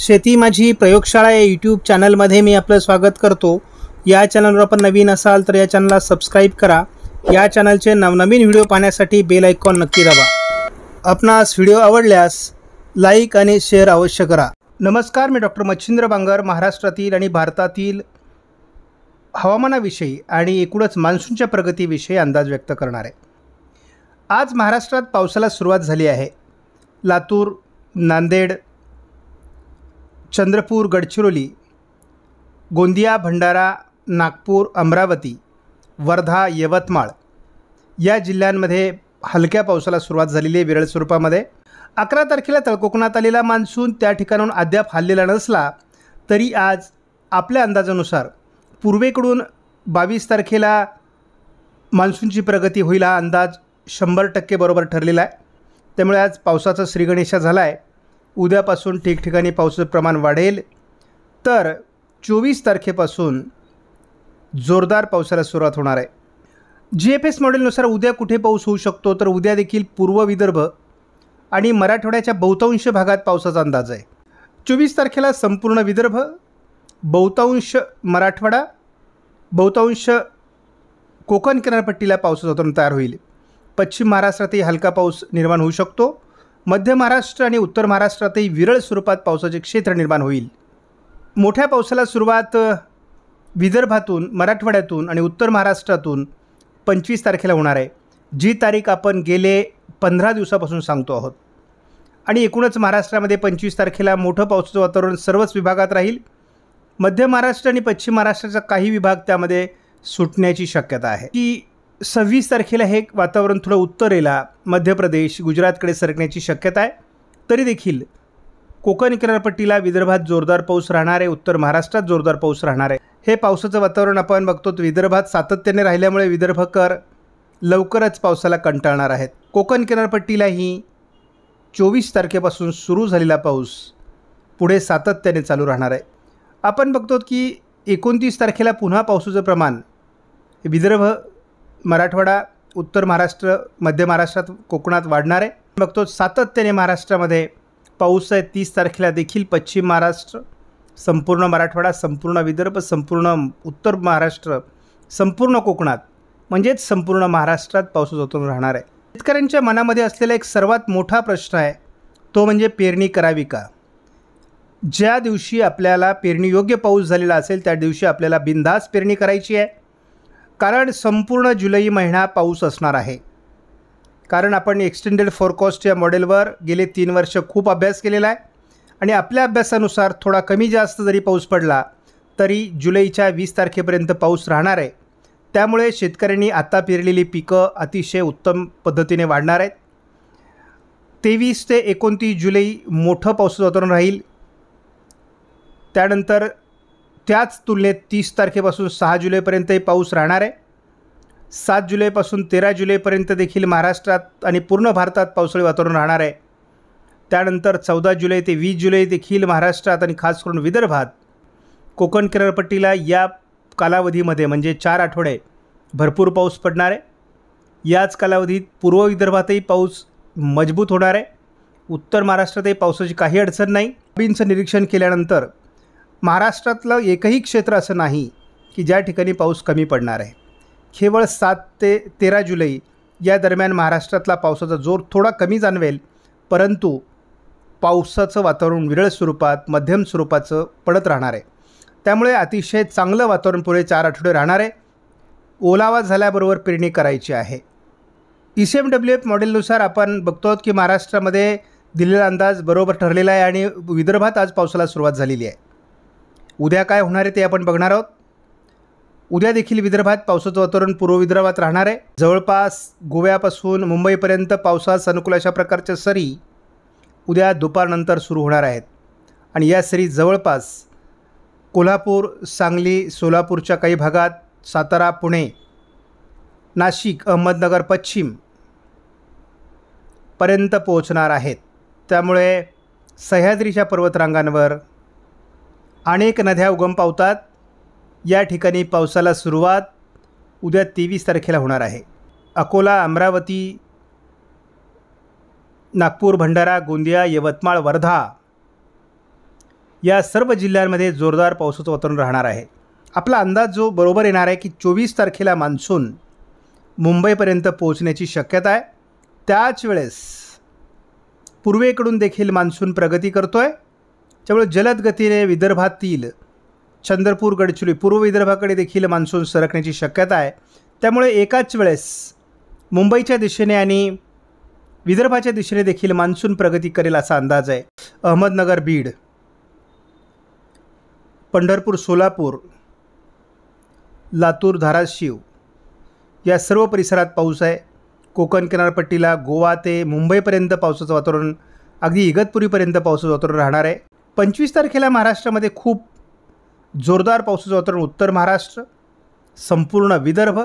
शेती माझी प्रयोगशाळा या यूट्यूब चॅनलमध्ये मी आपलं स्वागत करतो या चॅनलवर आपण नवीन असाल तर या चॅनलला सबस्क्राईब करा या चॅनलचे नवनवीन व्हिडिओ पाहण्यासाठी बेल आयकॉन नक्की दाबा आपणास व्हिडिओ आवडल्यास लाईक आणि शेअर अवश्य करा नमस्कार मी डॉक्टर मच्छिंद्र बांगर महाराष्ट्रातील आणि भारतातील हवामानाविषयी आणि एकूणच मान्सूनच्या प्रगतीविषयी अंदाज व्यक्त करणार आहे आज महाराष्ट्रात पावसाला सुरुवात झाली आहे लातूर नांदेड चंद्रपूर गडचिरोली गोंदिया भंडारा नागपूर अमरावती वर्धा यवतमाळ या जिल्ह्यांमध्ये हलक्या पावसाला सुरुवात झालेली आहे विरळ स्वरूपामध्ये अकरा तारखेला तळकोकणात आलेला मान्सून त्या ठिकाणाहून अद्याप हल्लेला नसला तरी आज आपल्या अंदाजानुसार पूर्वेकडून बावीस तारखेला मान्सूनची प्रगती होईल हा अंदाज शंभर टक्के बरोबर ठरलेला आहे त्यामुळे आज पावसाचा श्रीगणेशा झाला आहे उद्यापासून ठिकठिकाणी पावसाचं प्रमाण वाढेल तर चोवीस तारखेपासून जोरदार पावसाला सुरुवात होणार आहे जी एफ एस मॉडेलनुसार उद्या कुठे पाऊस होऊ शकतो तर उद्या देखील पूर्व विदर्भ आणि मराठवाड्याच्या बहुतांश भागात पावसाचा अंदाज आहे चोवीस तारखेला संपूर्ण विदर्भ बहुतांश मराठवाडा बहुतांश कोकण किनारपट्टीला पावसाचा वातावरण तयार होईल पश्चिम महाराष्ट्रातही हलका पाऊस निर्माण होऊ शकतो मध्य महाराष्ट्र आणि उत्तर महाराष्ट्रातही विरळ स्वरूपात पावसाचे क्षेत्र निर्माण होईल मोठ्या पावसाला सुरुवात विदर्भातून मराठवाड्यातून आणि उत्तर महाराष्ट्रातून पंचवीस तारखेला होणार आहे जी तारीख आपण गेले पंधरा दिवसापासून सांगतो आहोत आणि एकूणच महाराष्ट्रामध्ये पंचवीस तारखेला मोठं पावसाचं वातावरण सर्वच विभागात राहील मध्य महाराष्ट्र आणि पश्चिम महाराष्ट्राचा काही विभाग त्यामध्ये सुटण्याची शक्यता आहे की सव्वीस तारखेला हे वातावरण थोडं उत्तरेला मध्य प्रदेश गुजरातकडे सरकण्याची शक्यता आहे तरी देखील कोकण किनारपट्टीला विदर्भात जोरदार पाऊस राहणार आहे उत्तर महाराष्ट्रात जोरदार पाऊस राहणार आहे हे पावसाचं वातावरण आपण बघतो विदर्भात सातत्याने राहिल्यामुळे विदर्भकर लवकरच पावसाला कंटाळणार आहेत कोकण किनारपट्टीलाही चोवीस तारखेपासून सुरू झालेला पाऊस पुढे सातत्याने चालू राहणार आहे आपण बघतो की एकोणतीस तारखेला पुन्हा पावसाचं प्रमाण विदर्भ मराठवाडा उत्तर महाराष्ट्र मध्य महाराष्ट्रात कोकणात वाढणार आहे बघतो सातत्याने महाराष्ट्रामध्ये पाऊस आहे तीस तारखेला देखील पश्चिम महाराष्ट्र संपूर्ण मराठवाडा संपूर्ण विदर्भ संपूर्ण उत्तर महाराष्ट्र संपूर्ण कोकणात म्हणजेच संपूर्ण महाराष्ट्रात पाऊस पावसाचं राहणार आहे शेतकऱ्यांच्या मनामध्ये असलेला एक सर्वात मोठा प्रश्न आहे तो म्हणजे पेरणी करावी का ज्या दिवशी आपल्याला पेरणी योग्य पाऊस झालेला असेल त्या दिवशी आपल्याला बिनधास्त पेरणी करायची आहे कारण संपूर्ण जुलै महिना पाऊस असणार आहे कारण आपण एक्सटेंडेड फोरकास्ट या मॉडेलवर गेले तीन वर्ष खूप अभ्यास केलेला आहे आणि आपल्या अभ्यासानुसार थोडा कमी जास्त जरी पाऊस पडला तरी जुलैच्या वीस तारखेपर्यंत पाऊस राहणार आहे त्यामुळे शेतकऱ्यांनी आता पेरलेली पिकं अतिशय उत्तम पद्धतीने वाढणार आहेत तेवीस ते एकोणतीस जुलै मोठं पाऊस वातावरण राहील त्यानंतर त्याच तुलनेत तीस तारखेपासून सहा जुलैपर्यंतही पाऊस राहणार आहे सात जुलैपासून तेरा जुलैपर्यंत देखील महाराष्ट्रात आणि पूर्ण भारतात पावसाळी वातावरण राहणार आहे त्यानंतर चौदा जुलै ते वीस जुलै देखील महाराष्ट्रात आणि खास करून विदर्भात कोकण किनारपट्टीला या कालावधीमध्ये म्हणजे चार आठवडे भरपूर पाऊस पडणार आहे याच कालावधीत पूर्व विदर्भातही पाऊस मजबूत होणार आहे उत्तर महाराष्ट्रातही पावसाची काही अडचण नाही बाबींचं निरीक्षण केल्यानंतर महाराष्ट्रातलं एकही क्षेत्र असं नाही की ज्या ठिकाणी पाऊस कमी पडणार आहे केवळ सात ते तेरा जुलै या दरम्यान महाराष्ट्रातला पावसाचा जोर थोडा कमी जाणवेल परंतु पावसाचं वातावरण विरळ स्वरूपात मध्यम स्वरूपाचं पडत राहणार आहे त्यामुळे अतिशय चांगलं वातावरण पुढे चार आठवडे राहणार आहे ओलावा झाल्याबरोबर पेरणी करायची आहे E C M W F मॉडेलनुसार आपण बघतो की महाराष्ट्रामध्ये दिलेला अंदाज बरोबर ठरलेला आहे आणि विदर्भात आज पावसाला सुरुवात झालेली आहे उद्या काय होणार आहे ते आपण बघणार आहोत उद्या देखील विदर्भात पावसाचं वातावरण पूर्व विदर्भात राहणार आहे जवळपास गोव्यापासून मुंबईपर्यंत पावसास अनुकूल अशा प्रकारच्या सरी उद्या दुपारनंतर सुरू होणार आहेत आणि या सरी जवळपास कोल्हापूर सांगली सोलापूरच्या काही भागात सातारा पुणे नाशिक अहमदनगर पश्चिम पर्यंत पोहोचणार आहेत त्यामुळे सह्याद्रीच्या पर्वतरांगांवर अनेक नद्या उगम पावतात या ठिकाणी पावसाला सुरुवात उद्या तेवीस तारखेला होणार आहे अकोला अमरावती नागपूर भंडारा गोंदिया यवतमाळ वर्धा या सर्व जिल्ह्यांमध्ये जोरदार पावसाचं वातावरण राहणार आहे आपला अंदाज जो बरोबर येणार आहे की चोवीस तारखेला मान्सून मुंबईपर्यंत पोहोचण्याची शक्यता आहे त्याच वेळेस पूर्वेकडून देखील मान्सून प्रगती करतो आहे त्यामुळे जलद गतीने विदर्भातील चंद्रपूर गडचिरोली पूर्व विदर्भाकडे देखील मान्सून सरकण्याची शक्यता आहे त्यामुळे एकाच वेळेस मुंबईच्या दिशेने आणि विदर्भाच्या दिशेने देखील मान्सून प्रगती करेल असा अंदाज आहे अहमदनगर बीड पंढरपूर सोलापूर लातूर धाराशिव या सर्व परिसरात पाऊस आहे कोकण किनारपट्टीला गोवा ते मुंबईपर्यंत पावसाचं वातावरण अगदी इगतपुरीपर्यंत पावसाचं वातावरण राहणार आहे पंचवीस तारखेला महाराष्ट्रामध्ये खूप जोरदार पावसाचं वातावरण उत्तर महाराष्ट्र संपूर्ण विदर्भ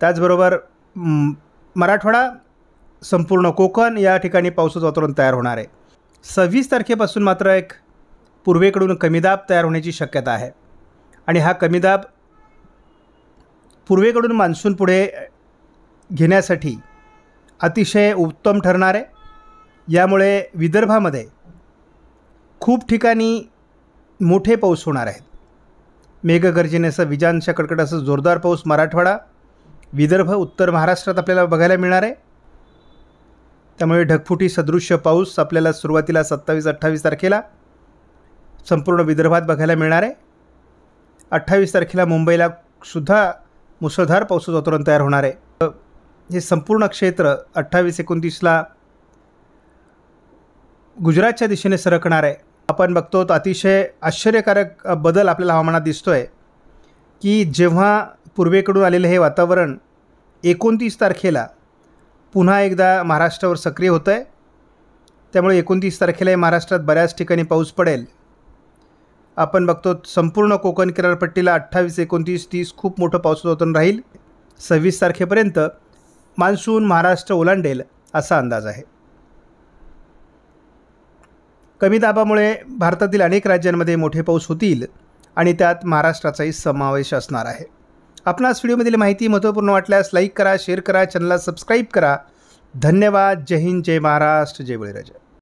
त्याचबरोबर मराठवाडा संपूर्ण कोकण या ठिकाणी पावसाचं वातावरण तयार होणार आहे सव्वीस तारखेपासून मात्र एक पूर्वेकडून कमीदाब तयार होण्याची शक्यता आहे आणि हा कमीदाब पूर्वेकडून मान्सून पुढे घेण्यासाठी अतिशय उत्तम ठरणार आहे यामुळे विदर्भामध्ये खूप ठिकाणी मोठे पाऊस होणार आहेत मेघगर्जनेसह विजांच्या कडकडासह जोरदार पाऊस मराठवाडा विदर्भ उत्तर महाराष्ट्रात आपल्याला बघायला मिळणार आहे त्यामुळे ढगफुटी सदृश्य पाऊस आपल्याला सुरुवातीला सत्तावीस अठ्ठावीस तारखेला संपूर्ण विदर्भात बघायला मिळणार आहे अठ्ठावीस तारखेला मुंबईला सुद्धा मुसळधार पाऊस वातावरण तयार होणार आहे हे संपूर्ण क्षेत्र अठ्ठावीस एकोणतीसला गुजरातच्या दिशेने सरकणार आहे आपण बघतो अतिशय आश्चर्यकारक बदल आपल्याला हवामानात दिसतो आहे की जेव्हा पूर्वेकडून आलेलं हे वातावरण एकोणतीस तारखेला पुन्हा एकदा महाराष्ट्रावर सक्रिय होतं आहे त्यामुळे एकोणतीस तारखेला महाराष्ट्रात बऱ्याच ठिकाणी पाऊस पडेल आपण बघतो संपूर्ण कोकण किनारपट्टीला अठ्ठावीस एकोणतीस तीस खूप मोठं होतं राहील सव्वीस तारखेपर्यंत मान्सून महाराष्ट्र ओलांडेल असा अंदाज आहे कमी दाबामुळे भारतातील अनेक राज्यांमध्ये मोठे पाऊस होतील आणि त्यात महाराष्ट्राचाही समावेश असणार आहे आपणास व्हिडिओमधील माहिती महत्त्वपूर्ण वाटल्यास लाईक करा शेअर करा चॅनलला सबस्क्राईब करा धन्यवाद जय हिंद जय महाराष्ट्र जय बळीराजा